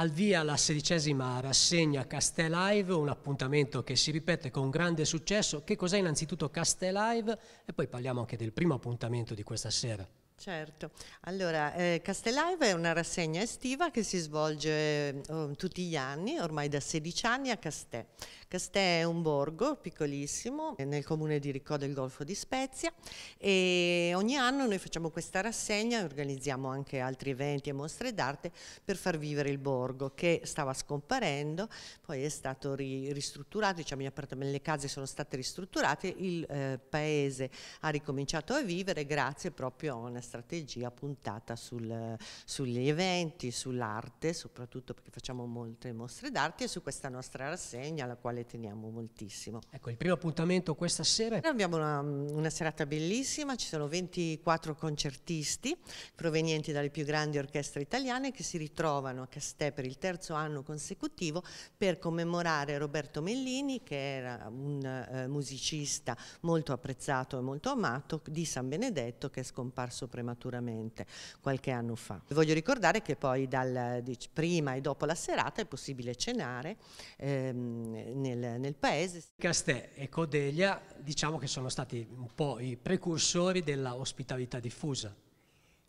Al via la sedicesima rassegna Castellive, un appuntamento che si ripete con grande successo. Che cos'è innanzitutto Castellive? E poi parliamo anche del primo appuntamento di questa sera. Certo, allora eh, Castellive è una rassegna estiva che si svolge eh, oh, tutti gli anni, ormai da 16 anni a Castè. Castè è un borgo piccolissimo eh, nel comune di Riccò del Golfo di Spezia e ogni anno noi facciamo questa rassegna e organizziamo anche altri eventi e mostre d'arte per far vivere il borgo che stava scomparendo, poi è stato ri ristrutturato, diciamo le case sono state ristrutturate, il eh, paese ha ricominciato a vivere grazie proprio a una strategia puntata sul, sugli eventi, sull'arte, soprattutto perché facciamo molte mostre d'arte e su questa nostra rassegna alla quale teniamo moltissimo. Ecco, il primo appuntamento questa sera. Noi abbiamo una, una serata bellissima, ci sono 24 concertisti provenienti dalle più grandi orchestre italiane che si ritrovano a Castè per il terzo anno consecutivo per commemorare Roberto Mellini che era un eh, musicista molto apprezzato e molto amato di San Benedetto che è scomparso presto prematuramente qualche anno fa. Voglio ricordare che poi dal, prima e dopo la serata è possibile cenare ehm, nel, nel, paese. Castè e Codeglia diciamo che sono stati un po' i precursori della ospitalità diffusa.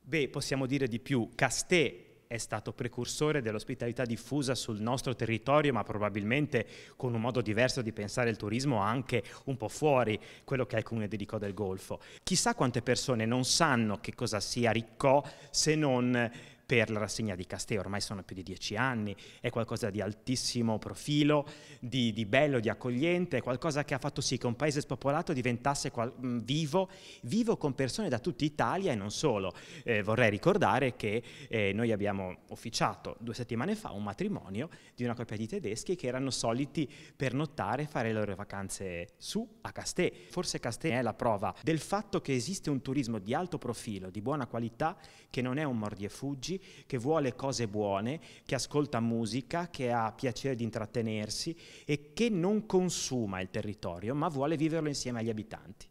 Beh, possiamo dire di più, Castè è stato precursore dell'ospitalità diffusa sul nostro territorio, ma probabilmente con un modo diverso di pensare il turismo anche un po' fuori quello che è il comune di Ricò del Golfo. Chissà quante persone non sanno che cosa sia Ricò se non per la rassegna di Castè, ormai sono più di dieci anni, è qualcosa di altissimo profilo, di, di bello, di accogliente, è qualcosa che ha fatto sì che un paese spopolato diventasse qual- mm, vivo, vivo con persone da tutta Italia e non solo. Eh, vorrei ricordare che eh, noi abbiamo officiato due settimane fa un matrimonio di una coppia di tedeschi che erano soliti pernottare e fare le loro vacanze su a Castè. Forse Castè è la prova del fatto che esiste un turismo di alto profilo, di buona qualità, che non è un mordi e fuggi, che vuole cose buone, che ascolta musica, che ha piacere di intrattenersi e che non consuma il territorio, ma vuole viverlo insieme agli abitanti.